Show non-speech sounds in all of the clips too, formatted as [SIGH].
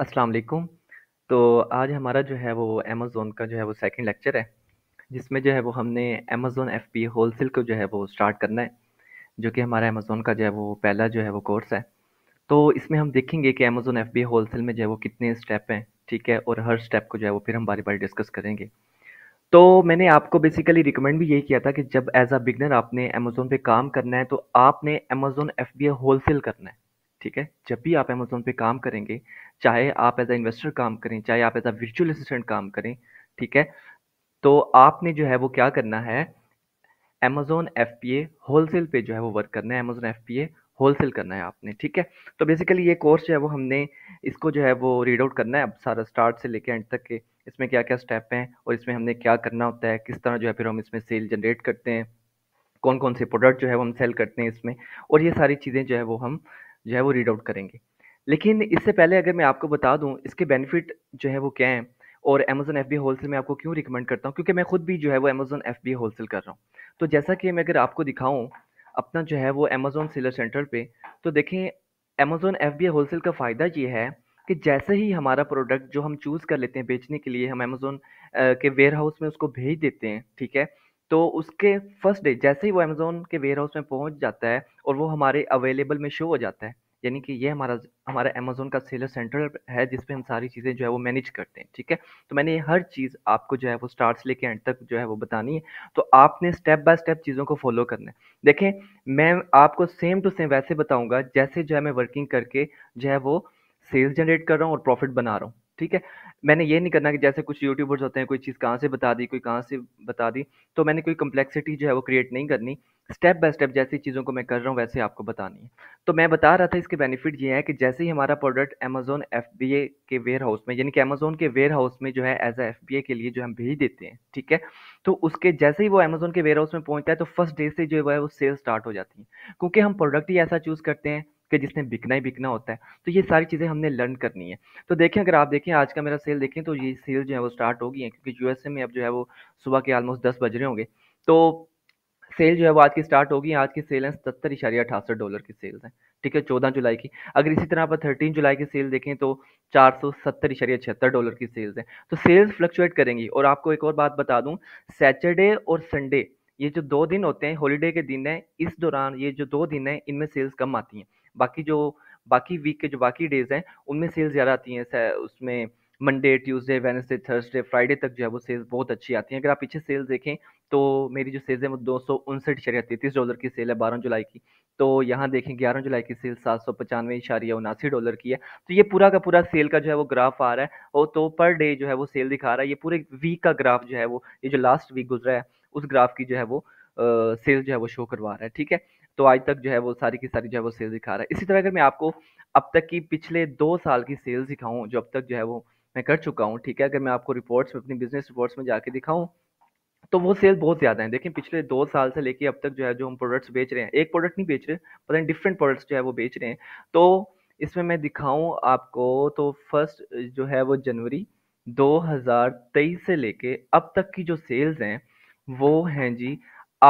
असलम तो आज हमारा जो है वो अमेज़ोन का जो है वो सेकेंड लेक्चर है जिसमें जो है वो हमने अमेज़ोन एफ पी होलसेल को जो है वो स्टार्ट करना है जो कि हमारा अमेज़ोन का जो है वो पहला जो है वो कोर्स है तो इसमें हम देखेंगे कि अमेज़ोन एफ बी होलसेल में जो है वो कितने स्टेप हैं ठीक है और हर स्टेप को जो है वो फिर हम बारी बारी डिस्कस करेंगे तो मैंने आपको बेसिकली रिकमेंड भी यही किया था कि जब एज अ बिगनर आपने अमेज़ोन पर काम करना है तो आपने अमेज़ोन एफ बी होलसेल करना है ठीक है जब भी आप अमेजोन पे काम करेंगे चाहे आप एज ए इन्वेस्टर काम करें चाहे आप एज अ विचुअल असिस्टेंट काम करें ठीक है तो आपने जो है वो क्या करना है Amazon F P A wholesale पे जो है वो वर्क करना है Amazon F P A wholesale करना है आपने ठीक है तो बेसिकली ये कोर्स जो है वो हमने इसको जो है वो रीड आउट करना है अब सारा स्टार्ट से लेके एंड तक के इसमें क्या क्या स्टेप हैं और इसमें हमने क्या करना होता है किस तरह जो है फिर हम इसमें सेल जनरेट करते हैं कौन कौन से प्रोडक्ट जो है वो हम सेल करते हैं इसमें और ये सारी चीज़ें जो है वो हम जो है वो रीड आउट करेंगे लेकिन इससे पहले अगर मैं आपको बता दूं इसके बेनिफिट जो है वो क्या हैं और अमेज़न एफ बी होलसेल में आपको क्यों रिकमेंड करता हूँ क्योंकि मैं खुद भी जो है वो अमेज़न एफ बी होलसेल कर रहा हूँ तो जैसा कि मैं अगर आपको दिखाऊँ अपना जो है वो अमेज़ोन सेलर सेंटर पर तो देखें अमेज़ोन एफ बी होलसेल का फ़ायदा ये है कि जैसे ही हमारा प्रोडक्ट जो हम चूज़ कर लेते हैं बेचने के लिए हम अमेज़ोन के वेयर हाउस में उसको भेज देते हैं ठीक है तो उसके फर्स्ट डे जैसे ही वो अमेज़ोन के वेयर हाउस में पहुंच जाता है और वो हमारे अवेलेबल में शो हो जाता है यानी कि ये हमारा हमारा अमेज़ोन का सेलर सेंटर है जिसपे हम सारी चीज़ें जो है वो मैनेज करते हैं ठीक है तो मैंने हर चीज़ आपको जो है वो स्टार्ट से लेके एंड तक जो है वो बतानी है तो आपने स्टेप बाय स्टेप चीज़ों को फॉलो करना है देखें मैं आपको सेम टू सेम वैसे बताऊँगा जैसे जो है मैं वर्किंग करके जो है वो सेल्स जनरेट कर रहा हूँ और प्रॉफिट बना रहा हूँ ठीक है मैंने ये नहीं करना कि जैसे कुछ यूट्यूबर्स होते हैं कोई चीज़ कहाँ से बता दी कोई कहाँ से बता दी तो मैंने कोई कम्प्लेक्सिटी जो है वो क्रिएट नहीं करनी स्टेप बाय स्टेप जैसी चीज़ों को मैं कर रहा हूँ वैसे आपको बतानी है तो मैं बता रहा था इसके बेनिफिट ये है कि जैसे ही हमारा प्रोडक्ट अमेजोन एफ के वेयर हाउस में यानी कि अमेजोन के वेयर हाउस में जो है एज ए एफ के लिए जो हम भेज देते हैं ठीक है तो उसके जैसे ही वो अमेजोन के वेयर हाउस में पहुँचता है तो फर्स्ट डे से जो है वो सेल स्टार्ट हो जाती है क्योंकि हम प्रोडक्ट ही ऐसा चूज़ करते हैं कि जिसने बिकना ही बिकना होता है तो ये सारी चीज़ें हमने लर्न करनी है तो देखें अगर आप देखें आज का मेरा सेल देखें तो ये सेल जो है वो स्टार्ट हो गई है क्योंकि यूएसए में अब जो है वो सुबह के आलमोस्ट दस बज रहे होंगे तो सेल जो है वो आज की स्टार्ट होगी आज की सेल है सत्तर इशारिया अठासठ डॉलर की सेल्स हैं ठीक है चौदह जुलाई की अगर इसी तरह पर थर्टीन जुलाई की सेल देखें तो चार सौ सत्तर इशारिया छिहत्तर डॉलर की सेल्स हैं तो सेल्स फ्लक्चुएट करेंगी और आपको एक और बात बता दूं सैटरडे और संडे ये जो दो दिन होते हैं हॉलीडे के दिन हैं इस दौरान ये जो दो दिन हैं इनमें सेल्स कम आती हैं बाकी जो बाकी वीक के जो बाकी डेज हैं उनमें सेल्स ज़्यादा आती हैं उसमें Monday Tuesday Wednesday Thursday Friday तक जो है वो सेल्स बहुत अच्छी आती हैं अगर आप पीछे सेल्स देखें तो मेरी जो सेल्स है वो दो सौ उनसठ शरिया तैतीस डॉलर की सेल है बारह जुलाई की तो यहाँ देखें ग्यारह जुलाई की सेल सात सौ पचानवे इशारिया उनासी डॉलर की है तो ये पूरा का पूरा सेल का जो है वो ग्राफ आ रहा है और तो पर डे जो है वो सेल दिखा रहा है ये पूरे वीक का ग्राफ जो है वो ये जो लास्ट वीक गुजरा है उस ग्राफ की जो है वो सेल जो है वो शो करवा रहा है ठीक है तो आज तक जो है वो सारी की सारी जो है वो सेल्स दिखा रहा है इसी तरह अगर मैं आपको अब तक की पिछले दो साल की सेल्स दिखाऊँ जो अब तक जो है वो मैं कर चुका हूँ ठीक है अगर मैं आपको रिपोर्ट्स में अपनी बिजनेस रिपोर्ट्स में जाके दिखाऊँ तो वो सेल बहुत ज़्यादा है देखिए पिछले दो साल से लेके अब तक जो है जो हम प्रोडक्ट्स बेच रहे हैं एक प्रोडक्ट नहीं बेच रहे पता नहीं डिफरेंट प्रोडक्ट्स जो है वो बेच रहे हैं तो इसमें मैं दिखाऊं आपको तो फर्स्ट जो है वो जनवरी 2023 से लेके अब तक की जो सेल्स हैं वो हैं जी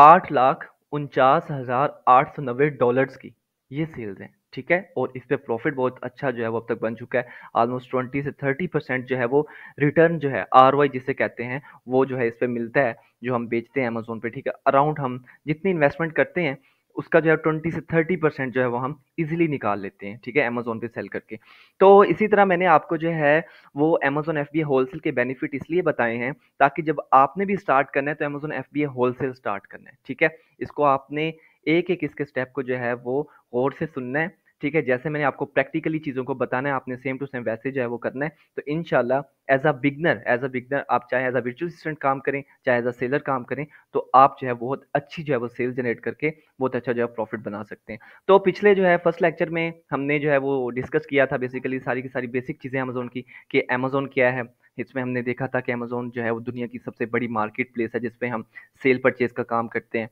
आठ लाख उनचास हज़ार आठ सौ नब्बे डॉलर्स की ये सेल्स हैं ठीक है और इस पर प्रॉफिट बहुत अच्छा जो है वो अब तक बन चुका है ऑलमोस्ट ट्वेंटी से थर्टी परसेंट जो है वो रिटर्न जो है आर जिसे कहते हैं वो जो है इस पर मिलता है जो हम बेचते हैं अमेजोन पे ठीक है अराउंड हम जितनी इन्वेस्टमेंट करते हैं उसका जो है ट्वेंटी से थर्टी परसेंट जो है वो हम इजीली निकाल लेते हैं ठीक है अमेजोन पे सेल करके तो इसी तरह मैंने आपको जो है वो अमेजोन एफ बी होलसेल के बेनिफिट इसलिए बताए हैं ताकि जब आपने भी स्टार्ट करना है तो Amazon F B wholesale start करना है ठीक है इसको आपने एक एक इसके स्टेप को जो है वो गौर से सुनना है ठीक है जैसे मैंने आपको प्रैक्टिकली चीज़ों को बताना है आपने सेम टू सेम वैसे जो है वो करना है तो इन as a beginner as a beginner आप चाहे एज अ वर्चुअल असिस्टेंट काम करें चाहे एज अ सेलर काम करें तो आप जो है बहुत अच्छी जो है वो सेल जनरेट करके बहुत अच्छा जो है प्रॉफिट बना सकते हैं तो पिछले जो है फर्स्ट लेक्चर में हमने जो है वो डिस्कस किया था बेसिकली सारी की सारी बेसिक चीज़ें अमेजोन की कि अमेजोन क्या है इसमें हमने देखा था कि अमेजोन जो है वो दुनिया की सबसे बड़ी मार्केट प्लेस है जिसपे हम सेल परचेज का काम करते हैं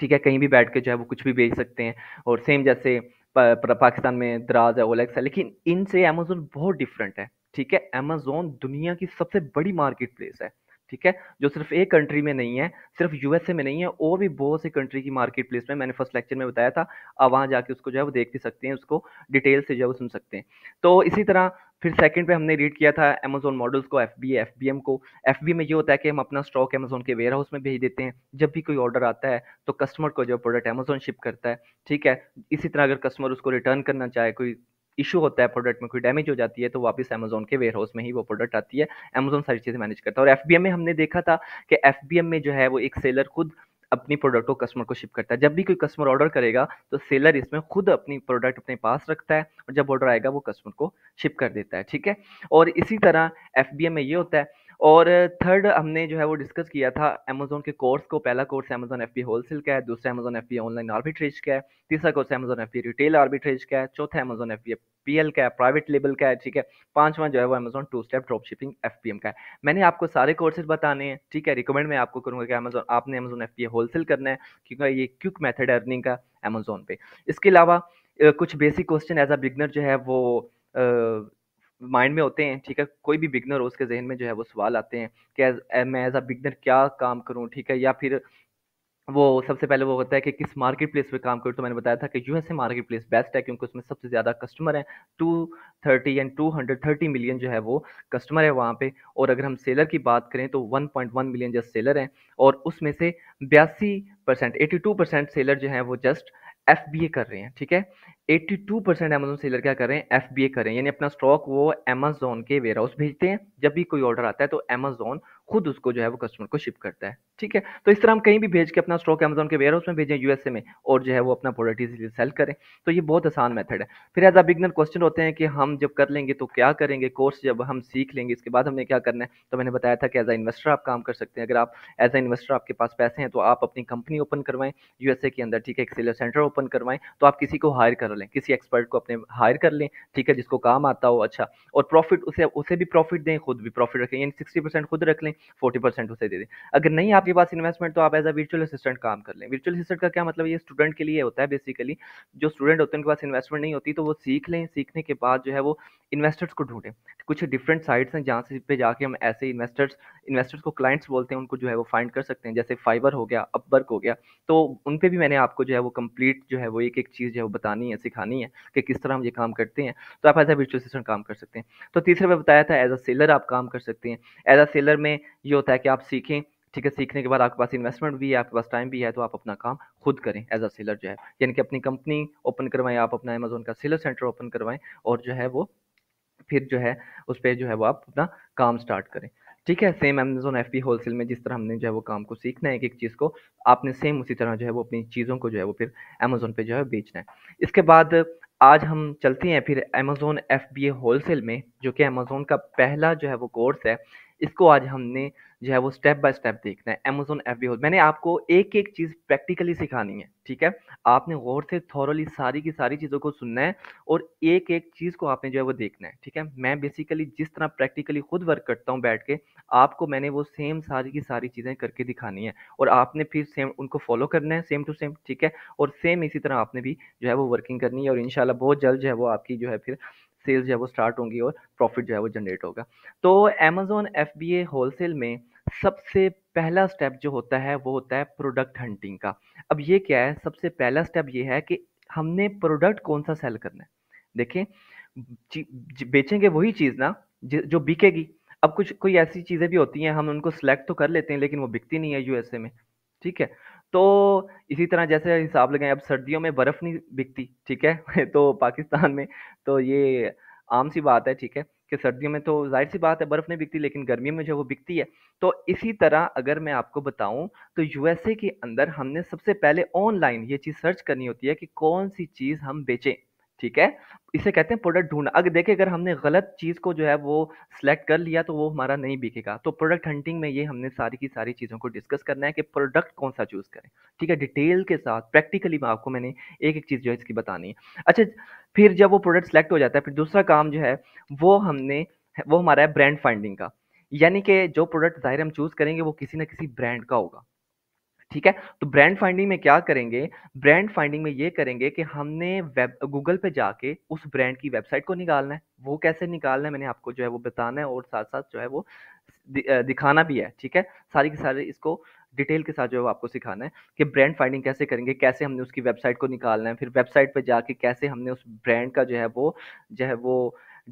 ठीक है कहीं भी बैठ के जो है वो कुछ भी बेच सकते हैं और सेम जैसे पाकिस्तान में द्राज है ओलेक्स है लेकिन इनसे अमेजोन बहुत डिफरेंट है ठीक है अमेजोन दुनिया की सबसे बड़ी मार्केट प्लेस है ठीक है जो सिर्फ एक कंट्री में नहीं है सिर्फ यूएसए में नहीं है और भी बहुत सी कंट्री की मार्केट प्लेस में मैंने फर्स्ट लेक्चर में बताया था आप वहाँ जाके उसको जो है वो देख भी सकते हैं उसको डिटेल से जो है वो सुन सकते हैं तो इसी तरह फिर सेकंड पे हमने रीड किया था अमेजोन मॉडल्स को F B F B M को एफ बी में ये होता है कि हम अपना स्टॉक अमेजोन के वेयर हाउस में भेज देते हैं जब भी कोई ऑर्डर आता है तो कस्टमर को जो प्रोडक्ट अमेजोन शिप करता है ठीक है इसी तरह अगर कस्टमर उसको रिटर्न करना चाहे कोई इशू होता है प्रोडक्ट में कोई डैमेज हो जाती है तो वापस अमेजोन के वेयर हाउस में ही वो प्रोडक्ट आती है अमेजोन सारी चीज़ें मैनेज करता है और एफ में हमने देखा था कि एफ में जो है वो एक सेलर खुद अपनी प्रोडक्ट को कस्टमर को शिप करता है जब भी कोई कस्टमर ऑर्डर करेगा तो सेलर इसमें खुद अपनी प्रोडक्ट अपने पास रखता है और जब ऑर्डर आएगा वो कस्टमर को शिप कर देता है ठीक है और इसी तरह एफ में ये होता है और थर्ड हमने जो है वो डिस्कस किया था अमेजोन के कोर्स को पहला कोर्स अमेजोन एफ होलसेल का है दूसरा अमेजोन एफ ऑनलाइन आर्बिट्रेज का है तीसरा course Amazon F retail arbitrage का है चौथा अमेजोन एफ पी एल का है प्राइवेट लेबल का है ठीक है पांचवा जो है वो Amazon two step drop shipping M का है मैंने आपको सारे कोर्सेज बताने हैं ठीक है रिकमेंड मैं आपको करूंगा कि अमेजोन आपने अमेजोन एफ होलसेल करना है क्योंकि ये क्विक मेथड है अर्निंग का अमेजोन पे इसके अलावा कुछ basic question as a beginner जो है वो माइंड में होते हैं ठीक है कोई भी बिगनर हो उसके जहन में जो है वो सवाल आते हैं कि एज eh, मैं एज अ बिगनर क्या काम करूँ ठीक है या फिर वो सबसे पहले वो होता है कि किस मार्केट प्लेस पे काम करूँ तो मैंने बताया था कि U A market place best है क्योंकि उसमें सबसे ज़्यादा कस्टमर हैं two thirty and two hundred thirty million जो है वो कस्टमर है वहाँ पे और अगर हम सेलर की बात करें तो one point one million just seller हैं और उसमें से बयासी percent eighty two percent seller जो हैं वो जस्ट एफ बी ए कर रहे हैं ठीक है eighty two percent Amazon seller क्या कर रहे हैं एफ बी ए कर रहे हैं यानी अपना स्टॉक वो अमेजोन के वेयर हाउस भेजते हैं जब भी कोई ऑर्डर आता है तो अमेजोन खुद उसको जो है वो कस्टमर को शिप करता है ठीक है तो इस तरह हम कहीं भी भेज के अपना स्टॉक अमेजोन के वेयर हाउस में भेजें यूएसए में और जो है वो अपना प्रोडक्ट इजीली सेल करें तो ये बहुत आसान मेथड है फिर एज आ बिगनर क्वेश्चन होते हैं कि हम जब कर लेंगे तो क्या करेंगे कोर्स जब हम सीख लेंगे इसके बाद हमने क्या करना है तो मैंने बताया था कि एज अ इन्वेस्टर आप काम कर सकते हैं अगर आप एज अ इन्वेस्टर आपके पास पैसे हैं तो आप अपनी कंपनी ओपन करवाएं यूएसए के अंदर ठीक है एक सेलर सेंटर ओपन करवाएं तो आप किसी को हायर कर लें किसी एक्सपर्ट को अपने हायर कर लें ठीक है जिसको काम आता हो अच्छा और प्रॉफिट उसे उसे भी प्रॉफिट दें खुद भी प्रॉफिट रखें यानी सिक्सटी परसेंट खुद रख लें फोर्टी परसेंट उसे दे दें अगर नहीं आपके पास इन्वेस्टमेंट तो आप एज अ वर्चुअल असिस्टेंट काम कर लें वर्चुअल असिस्टेंट का क्या मतलब ये स्टूडेंट के लिए होता है बेसिकली जो स्टूडेंट होते हैं उनके पास इन्वेस्टमेंट नहीं होती तो वो सीख लें सीखने के बाद जो है वो इन्वेस्टर्स को ढूंढें कुछ डिफरेंट साइट्स हैं जहाँ से पे जाके हम ऐसे इन्वेस्टर्स इन्वेस्टर्स को क्लाइंट्स बोलते हैं उनको जो है वो फाइंड कर सकते हैं जैसे फाइबर हो गया अपवर्क हो गया तो उन पर भी मैंने आपको जो है वो कंप्लीट जो है वो एक एक चीज़ जो है वो बतानी है सिखानी है कि किस तरह हम ये काम करते हैं तो आप एज अ वर्चुअल असिस्टेंट काम कर सकते हैं तो तीसरे में बताया था एज अ सेलर आप काम कर सकते हैं एज अ सेलर में ये होता है कि आप सीखें ठीक है सीखने के बाद आपके पास इन्वेस्टमेंट भी है आपके पास टाइम भी है तो आप अपना काम खुद करें एज अ सेलर जो है यानी कि अपनी कंपनी ओपन करवाएं आप अपना अमेजोन का सेलर सेंटर ओपन करवाएं और जो है वो फिर जो है उस पर जो है वो आप अपना काम स्टार्ट करें ठीक है same Amazon F B wholesale में जिस तरह हमने जो है वो काम को सीखना है एक एक चीज़ को आपने सेम उसी तरह जो है वो अपनी चीज़ों को जो है वो फिर अमेजोन पे जो है बेचना है इसके बाद आज हम चलते हैं फिर Amazon F B A wholesale में जो कि अमेजोन का पहला जो है वो कोर्स है इसको आज हमने जो है वो स्टेप बाय स्टेप देखना है अमेजोन एफ मैंने आपको एक एक चीज़ प्रैक्टिकली सिखानी है ठीक है आपने गौर से थॉरली सारी की सारी चीज़ों को सुनना है और एक एक चीज़ को आपने जो है वो देखना है ठीक है मैं बेसिकली जिस तरह प्रैक्टिकली खुद वर्क करता हूँ बैठ के आपको मैंने वो सेम सारी की सारी चीज़ें करके दिखानी है और आपने फिर सेम उनको फॉलो करना है सेम टू सेम ठीक है और सेम इसी तरह आपने भी जो है वो वर्किंग करनी है और इन बहुत जल्द जो है वो आपकी जो है फिर सेल्स जो है वो स्टार्ट होंगी और प्रॉफिट जो है वो जनरेट होगा तो Amazon F B A wholesale में सबसे पहला स्टेप जो होता है वो होता है प्रोडक्ट हंटिंग का अब ये क्या है सबसे पहला स्टेप ये है कि हमने प्रोडक्ट कौन सा सेल करना है देखें बेचेंगे वही चीज़ ना जो बिकेगी अब कुछ कोई ऐसी चीज़ें भी होती हैं हम उनको सेलेक्ट तो कर लेते हैं लेकिन वो बिकती नहीं है यूएसए में ठीक है तो इसी तरह जैसे हिसाब लगाएं अब सर्दियों में बर्फ़ नहीं बिकती ठीक है [LAUGHS] तो पाकिस्तान में तो ये आम सी बात है ठीक है कि सर्दियों में तो जाहिर सी बात है बर्फ़ नहीं बिकती लेकिन गर्मियों में जो वो बिकती है तो इसी तरह अगर मैं आपको बताऊं तो यूएसए के अंदर हमने सबसे पहले ऑनलाइन ये चीज़ सर्च करनी होती है कि कौन सी चीज़ हम बेचें ठीक है इसे कहते हैं प्रोडक्ट ढूंढना अगर देखें अगर हमने गलत चीज़ को जो है वो सिलेक्ट कर लिया तो वो हमारा नहीं बिकेगा तो प्रोडक्ट हंटिंग में ये हमने सारी की सारी चीज़ों को डिस्कस करना है कि प्रोडक्ट कौन सा चूज़ करें ठीक है डिटेल के साथ प्रैक्टिकली मैं आपको मैंने एक एक चीज़ जो है इसकी बतानी है अच्छा फिर जब वो प्रोडक्ट सेलेक्ट हो जाता है फिर दूसरा काम जो है वो हमने वो हमारा है ब्रांड फाइंडिंग का यानी कि जो प्रोडक्ट ज़ाहिर हम चूज़ करेंगे वो किसी ना किसी ब्रांड का होगा ठीक है तो ब्रांड फाइंडिंग में क्या करेंगे ब्रांड फाइंडिंग में ये करेंगे कि हमने वेब गूगल पे जाके उस ब्रांड की वेबसाइट को निकालना है वो कैसे निकालना है मैंने आपको जो है वो बताना है और साथ साथ जो है वो दिखाना भी है ठीक है सारी की सारी इसको डिटेल के साथ जो है वो आपको सिखाना है कि ब्रांड फाइंडिंग कैसे करेंगे कैसे हमने उसकी वेबसाइट को निकालना है फिर वेबसाइट पर जाके कैसे हमने उस ब्रांड का जो है वो जो है वो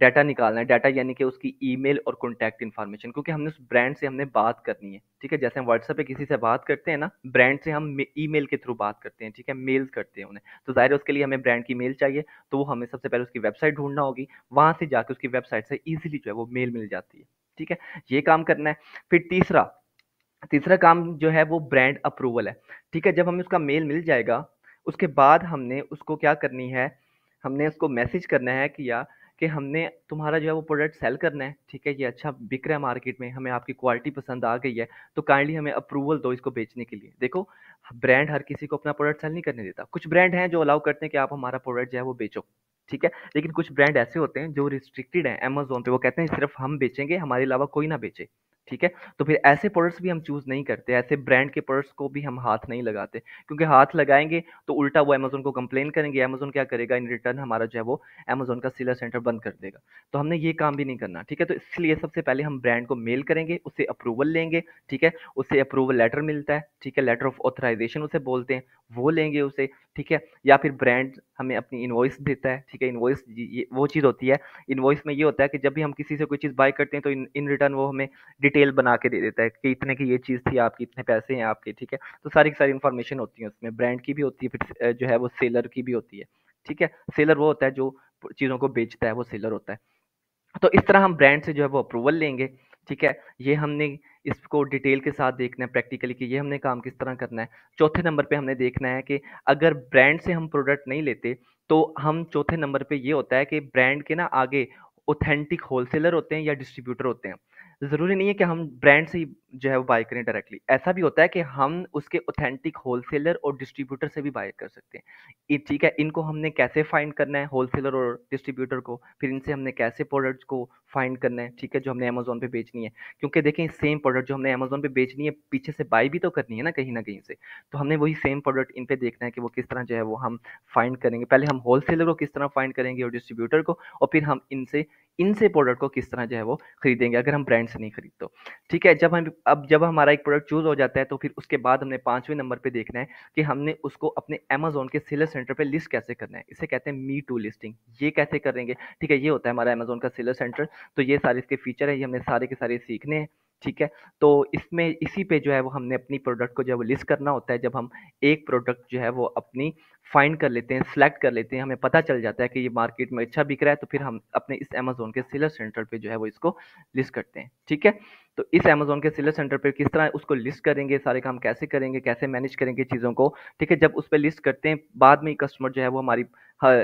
डाटा निकालना है डाटा यानी कि उसकी ईमेल और कॉन्टैक्ट इन्फॉर्मेशन क्योंकि हमने उस ब्रांड से हमने बात करनी है ठीक है जैसे हम व्हाट्सएप पे किसी से बात करते हैं ना ब्रांड से हम ईमेल के थ्रू बात करते हैं ठीक है मेल करते हैं उन्हें तो ज़ाहिर है उसके लिए हमें ब्रांड की मेल चाहिए तो वो हमें सबसे पहले उसकी वेबसाइट ढूंढना होगी वहाँ से जाकर उसकी वेबसाइट से ईजिली जो है वो मेल मिल जाती है ठीक है ये काम करना है फिर तीसरा तीसरा काम जो है वो ब्रांड अप्रूवल है ठीक है जब हमें उसका मेल मिल जाएगा उसके बाद हमने उसको क्या करनी है हमने उसको मैसेज करना है कि यार कि हमने तुम्हारा जो है वो प्रोडक्ट सेल करना है ठीक है ये अच्छा बिक रहा है मार्केट में हमें आपकी क्वालिटी पसंद आ गई है तो काइंडली हमें अप्रूवल दो इसको बेचने के लिए देखो ब्रांड हर किसी को अपना प्रोडक्ट सेल नहीं करने देता कुछ ब्रांड हैं जो अलाउ करते हैं कि आप हमारा प्रोडक्ट जो है वो बेचो ठीक है लेकिन कुछ ब्रांड ऐसे होते हैं जो रिस्ट्रिक्टेड हैं अमेजोन पे वो कहते हैं सिर्फ हम बेचेंगे हमारे अलावा कोई ना बेचे ठीक है तो फिर ऐसे प्रोडक्ट्स भी हम चूज़ नहीं करते ऐसे ब्रांड के प्रोडक्ट्स को भी हम हाथ नहीं लगाते क्योंकि हाथ लगाएंगे तो उल्टा वो अमेजोन को कंप्लेन करेंगे अमेजोन क्या करेगा इन रिटर्न हमारा जो है वो अमेजोन का सेलर सेंटर बंद कर देगा तो हमने ये काम भी नहीं करना ठीक है तो इसलिए सबसे पहले हम ब्रांड को मेल करेंगे उससे अप्रूवल लेंगे ठीक है उससे अप्रूवल लेटर मिलता है ठीक है लेटर ऑफ ऑथराइजेशन उसे बोलते हैं वो लेंगे उसे ठीक है या फिर ब्रांड हमें अपनी इन्वॉइस देता है ठीक है इन्वॉइस ये वो चीज़ होती है इन्वॉइस में ये होता है कि जब भी हम किसी से कोई चीज़ बाय करते हैं तो इन इन रिटर्न वो हमें डिटेल बना के दे देता है कि इतने की ये चीज़ थी आपकी इतने पैसे हैं आपके ठीक है तो सारी की सारी इन्फॉर्मेशन होती है उसमें ब्रांड की भी होती है फिर जो है वो सेलर की भी होती है ठीक है सेलर वो होता है जो चीज़ों को बेचता है वो सेलर होता है तो इस तरह हम ब्रांड से जो है वो अप्रूवल लेंगे ठीक है ये हमने इसको डिटेल के साथ देखना है प्रैक्टिकली कि ये हमने काम किस तरह करना है चौथे नंबर पे हमने देखना है कि अगर ब्रांड से हम प्रोडक्ट नहीं लेते तो हम चौथे नंबर पे ये होता है कि ब्रांड के ना आगे ऑथेंटिक होलसेलर होते हैं या डिस्ट्रीब्यूटर होते हैं ज़रूरी नहीं है कि हम ब्रांड से ही जो है वो बाय करें डायरेक्टली ऐसा भी होता है कि हम उसके ऑथेंटिक होलसेलर और डिस्ट्रीब्यूटर से भी बाय कर सकते हैं ठीक है इनको हमने कैसे फाइंड करना है होलसेलर और डिस्ट्रीब्यूटर को फिर इनसे हमने कैसे प्रोडक्ट्स को फाइंड करना है ठीक है जो हमने अमेजोन पे बेचनी है क्योंकि देखें सेम प्रोडक्ट जो हमने अमेजोन पे बेचनी है पीछे से बाई भी तो करनी है ना कहीं ना कहीं से तो हमने वही सेम प्रोडक्ट इन पे देखना है कि वो किस तरह जो है वो हम फाइंड करेंगे पहले हम होलसेलर को किस तरह फाइंड करेंगे और डिस्ट्रीब्यूटर को और फिर हम इनसे इनसे प्रोडक्ट को किस तरह जो है वो खरीदेंगे अगर हम ब्रांड से नहीं खरीद तो ठीक है जब हम अब जब हमारा एक प्रोडक्ट चूज़ हो जाता है तो फिर उसके बाद हमने पाँचवें नंबर पे देखना है कि हमने उसको अपने अमेजोन के सेलर सेंटर पे लिस्ट कैसे करना है इसे कहते हैं मी टू लिस्टिंग ये कैसे करेंगे ठीक है ये होता है हमारा अमेजोन का सेलर सेंटर तो ये सारे इसके फीचर है ये हमने सारे के सारे सीखने हैं ठीक है तो इसमें इसी पे जो है वो हमने अपनी प्रोडक्ट को जो है वो लिस्ट करना होता है जब हम एक प्रोडक्ट जो है वो अपनी फाइंड कर लेते हैं सेलेक्ट कर लेते हैं हमें पता चल जाता है कि ये मार्केट में अच्छा बिक रहा है तो फिर हम अपने इस अमेजोन के सेलर सेंटर पे जो है वो इसको लिस्ट करते हैं ठीक है तो इस अमेजोन के सेलर सेंटर पे किस तरह उसको लिस्ट करेंगे सारे काम कैसे करेंगे कैसे मैनेज करेंगे चीज़ों को ठीक है जब उस पर लिस्ट करते हैं बाद में कस्टमर जो है वो हमारी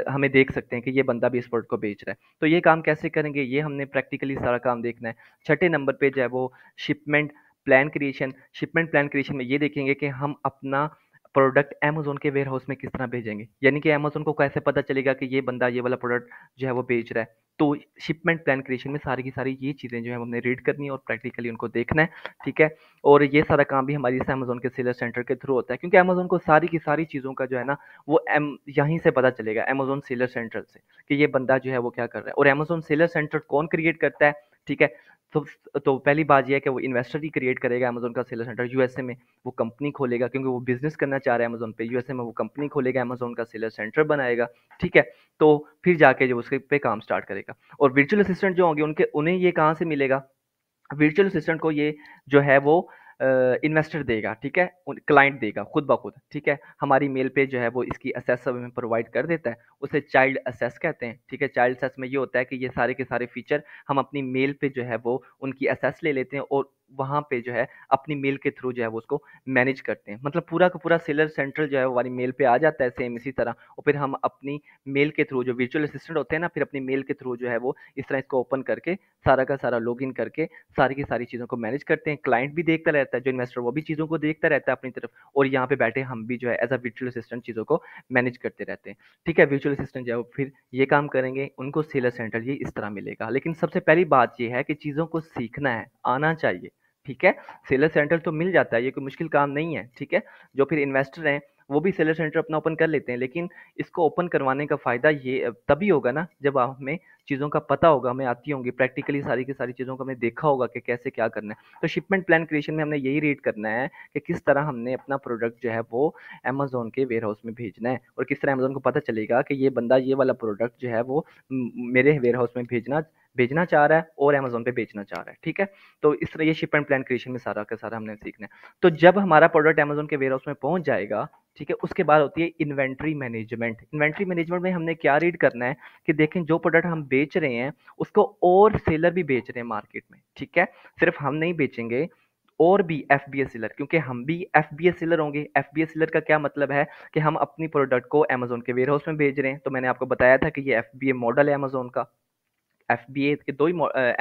हमें देख सकते हैं कि ये बंदा भी इस प्रोडक्ट को बेच रहा है तो ये काम कैसे करेंगे ये हमने प्रैक्टिकली सारा काम देखना है छठे नंबर पर जो है वो shipment plan creation shipment plan creation में ये देखेंगे कि हम अपना प्रोडक्ट अमेजोन के वेयर हाउस में किस तरह भेजेंगे यानी कि अमेजोन को कैसे पता चलेगा कि ये बंदा ये वाला प्रोडक्ट जो है वो बेच रहा है तो शिपमेंट प्लान क्रिएशन में सारी की सारी ये चीज़ें जो है हमने रीड करनी है और प्रैक्टिकली उनको देखना है ठीक है और ये सारा काम भी हमारी अमेजोन के सेलर सेंटर के थ्रू होता है क्योंकि अमेजोन को सारी की सारी चीज़ों का जो है ना वो एम यहीं से पता चलेगा अमेजोन सेलर सेंटर से कि ये बंदा जो है वो क्या कर रहा है और अमेजोन सेलर सेंटर कौन क्रिएट करता है ठीक है तो तो पहली बात यह है कि वो इन्वेस्टर ही क्रिएट करेगा अमेजोन का सेलर सेंटर यूएसए में वो कंपनी खोलेगा क्योंकि वो बिजनेस करना चाह रहा है अमेजोन पे यूएसए में वो कंपनी खोलेगा अमेजोन का सेलर सेंटर बनाएगा ठीक है तो फिर जाके जो उसके पे काम स्टार्ट करेगा और वर्चुअल असिस्टेंट जो होंगे उनके उन्हें ये कहाँ से मिलेगा वर्चुअल असिस्टेंट को ये जो है वो इन्वेस्टर देगा ठीक है क्लाइंट देगा खुद ब खुद ठीक है हमारी मेल पे जो है वो इसकी असेस हमें प्रोवाइड कर देता है उसे चाइल्ड असेस कहते हैं ठीक है चाइल्ड असेस में ये होता है कि ये सारे के सारे फीचर हम अपनी मेल पे जो है वो उनकी असेस ले लेते हैं और वहाँ पे जो है अपनी मेल के थ्रू जो है वो उसको मैनेज करते हैं मतलब पूरा का पूरा सेलर सेंट्रल जो है हमारी मेल पे आ जाता है सेम इसी तरह और फिर हम अपनी मेल के थ्रू जो वर्चुअल असिस्टेंट होते हैं ना फिर अपनी मेल के थ्रू जो है वो इस तरह इसको ओपन करके सारा का सारा लॉग करके सारी की सारी चीज़ों को मैनेज करते हैं क्लाइंट भी देखता रहता है जो इन्वेस्टर वो भी चीज़ों को देखता रहता है अपनी तरफ और यहाँ पर बैठे हम भी जो है एज अ वर्चुअल असिस्टेंट चीज़ों को मैनेज करते रहते हैं ठीक है वर्चुअल असिस्टेंट जो है वो फिर ये काम करेंगे उनको सेलर सेंटर ये इस तरह मिलेगा लेकिन सबसे पहली बात ये है कि चीज़ों को सीखना है आना चाहिए ठीक है सेलर सेंटर तो मिल जाता है ये कोई मुश्किल काम नहीं है ठीक है जो फिर इन्वेस्टर हैं वो भी सेलर सेंटर अपना ओपन कर लेते हैं लेकिन इसको ओपन करवाने का फ़ायदा ये तभी होगा ना जब हमें चीज़ों का पता होगा हमें आती होंगी प्रैक्टिकली सारी की सारी चीज़ों को हमें देखा होगा कि कैसे क्या करना है तो शिपमेंट प्लान क्रिएशन में हमने यही रेट करना है कि किस तरह हमने अपना प्रोडक्ट जो है वो अमेजोन के वेयर हाउस में भेजना है और किस तरह अमेजोन को पता चलेगा कि ये बंदा ये वाला प्रोडक्ट जो है वो मेरे वेयर हाउस में भेजना भेजना चाह रहा है और अमेजोन पे बेचना चाह रहा है ठीक है तो इस तरह ये शिप एंड प्लान क्रिएशन में सारा का सारा हमने सीखना है तो जब हमारा प्रोडक्ट अमेजोन के वेयर हाउस में पहुंच जाएगा ठीक है उसके बाद होती है इन्वेंट्री मैनेजमेंट इन्वेंट्री मैनेजमेंट में हमने क्या रीड करना है कि देखें जो प्रोडक्ट हम बेच रहे हैं उसको और सेलर भी बेच रहे हैं मार्केट में ठीक है सिर्फ हम नहीं बेचेंगे और भी एफ बी एस सेलर क्योंकि हम भी एफ बी एस सेलर होंगे एफ बी एस सेलर का क्या मतलब है कि हम अपनी प्रोडक्ट को अमेजोन के वेयर हाउस में भेज रहे हैं तो मैंने आपको बताया था कि ये एफ बी ए मॉडल है अमेजोन का एफ के दो ही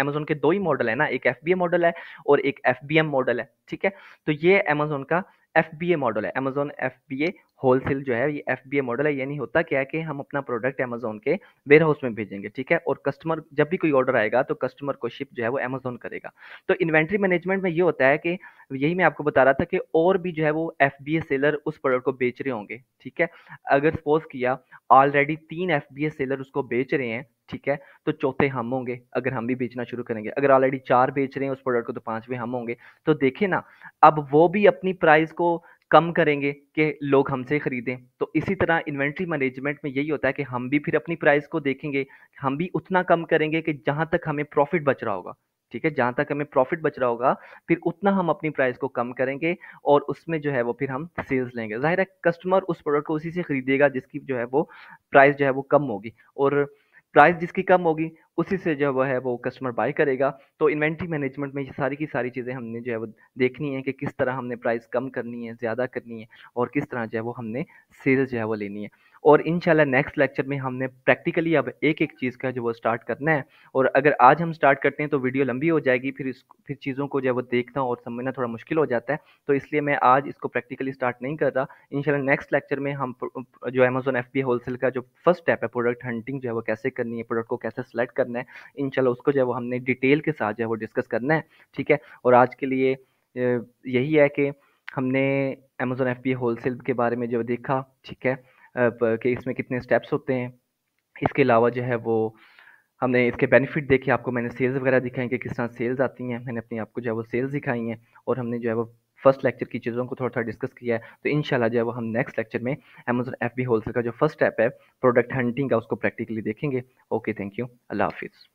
अमेजोन के दो ही मॉडल है ना एक एफ बी ए मॉडल है और एक एफ बी एम मॉडल है ठीक है तो ये अमेजोन का एफ बी ए मॉडल है Amazon F B A wholesale जो है ये एफ बी ए मॉडल है ये नहीं होता क्या है कि हम अपना प्रोडक्ट अमेजोन के वेयर हाउस में भेजेंगे ठीक है और कस्टमर जब भी कोई ऑर्डर आएगा तो कस्टमर को शिप जो है वो अमेजोन करेगा तो इन्वेंट्री मैनेजमेंट में ये होता है कि यही मैं आपको बता रहा था कि और भी जो है वो एफ बी ए सेलर उस प्रोडक्ट को बेच रहे होंगे ठीक है अगर सपोज किया ऑलरेडी तीन एफ बी ए सेलर उसको बेच रहे हैं ठीक है तो चौथे हम होंगे अगर हम भी बेचना शुरू करेंगे अगर ऑलरेडी चार बेच रहे हैं उस प्रोडक्ट को तो पांचवें हम होंगे तो देखें ना अब वो भी अपनी प्राइस को कम करेंगे कि लोग हमसे ख़रीदें तो इसी तरह इन्वेंट्री मैनेजमेंट में यही होता है कि हम भी फिर अपनी प्राइस को देखेंगे हम भी उतना कम करेंगे कि जहाँ तक हमें प्रॉफिट बच रहा होगा ठीक है जहाँ तक हमें प्रॉफिट बच रहा होगा फिर उतना हम अपनी प्राइस को कम करेंगे और उसमें जो है वो फिर हम सेल्स लेंगे जाहिर है कस्टमर उस प्रोडक्ट को उसी से खरीदेगा जिसकी जो है वो प्राइस जो है वो कम होगी और प्राइस जिसकी कम होगी उसी से जो वह है वो कस्टमर बाय करेगा तो इन्वेंट्री मैनेजमेंट में ये सारी की सारी चीज़ें हमने जो है वो देखनी है कि किस तरह हमने प्राइस कम करनी है ज़्यादा करनी है और किस तरह जो है वो हमने सेल जो है वो लेनी है और इन नेक्स्ट लेक्चर में हमने प्रैक्टिकली अब एक एक चीज़ का जो वो स्टार्ट करना है और अगर आज हम स्टार्ट करते हैं तो वीडियो लंबी हो जाएगी फिर इस फिर चीज़ों को जो है वो देखना और समझना थोड़ा मुश्किल हो जाता है तो इसलिए मैं आज इसको प्रैक्टिकली स्टार्ट नहीं कर रहा इन नेक्स्ट लेक्चर में हम जो अमेजोन एफ बी होलसेल का जो फर्स्ट स्टेप है प्रोडक्ट हंटिंग जो है वो कैसे करनी है प्रोडक्ट को कैसे सेलेक्ट करना है इन उसको जो है वो हमने डिटेल के साथ जो है वो डिस्कस करना है ठीक है और आज के लिए यही है कि हमने अमेज़ोन एफ बी होलसेल के बारे में जो देखा ठीक है कि इसमें कितने स्टेप्स होते हैं इसके अलावा जो है वो हमने इसके बेनिफिट देखे आपको मैंने सेल्स वगैरह दिखाई कि किस तरह सेल्स आती हैं मैंने अपने आपको जो है वो सेल्स दिखाई हैं और हमने जो है वो फर्स्ट लेक्चर की चीज़ों को थोड़ा थोड़ा डिस्कस किया है तो इन जो है वो हम नेक्स्ट लेक्चर में अमेजोन एफ बी होलसेल का जो फर्स्ट स्टेप है प्रोडक्ट हंटिंग का उसको प्रैक्टिकली देखेंगे ओके थैंक यू अल्लाह हाफिज़